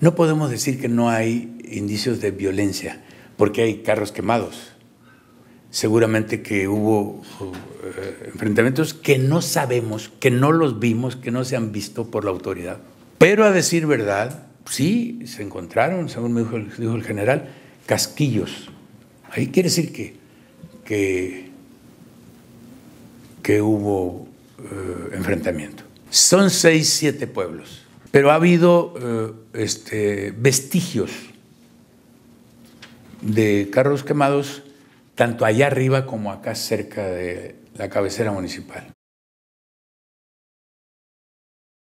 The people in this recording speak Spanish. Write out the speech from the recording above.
No podemos decir que no hay indicios de violencia, porque hay carros quemados. Seguramente que hubo eh, enfrentamientos que no sabemos, que no los vimos, que no se han visto por la autoridad. Pero a decir verdad, sí, se encontraron, según me dijo el, general, casquillos. Ahí quiere decir que, que, hubo eh, enfrentamiento. Son seis, siete pueblos. Pero ha habido eh, este, vestigios de carros quemados tanto allá arriba como acá cerca de la cabecera municipal.